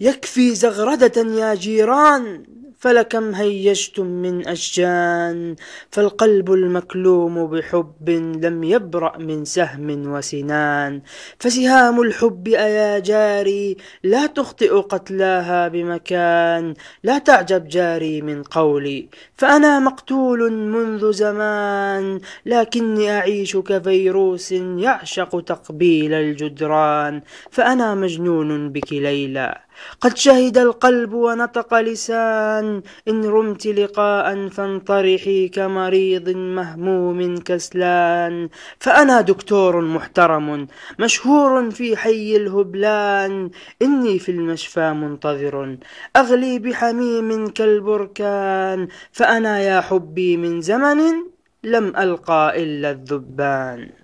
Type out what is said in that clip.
يكفي زغردة يا جيران فلكم هيجتم من أشجان فالقلب المكلوم بحب لم يبرأ من سهم وسنان فسهام الحب أيا جاري لا تخطئ قتلاها بمكان لا تعجب جاري من قولي فأنا مقتول منذ زمان لكني أعيش كفيروس يعشق تقبيل الجدران فأنا مجنون بك ليلى قد شهد القلب ونطق لسان إن رمت لقاء فانطرحي كمريض مهموم كسلان فأنا دكتور محترم مشهور في حي الهبلان إني في المشفى منتظر أغلي بحميم كالبركان فأنا يا حبي من زمن لم ألقى إلا الذبان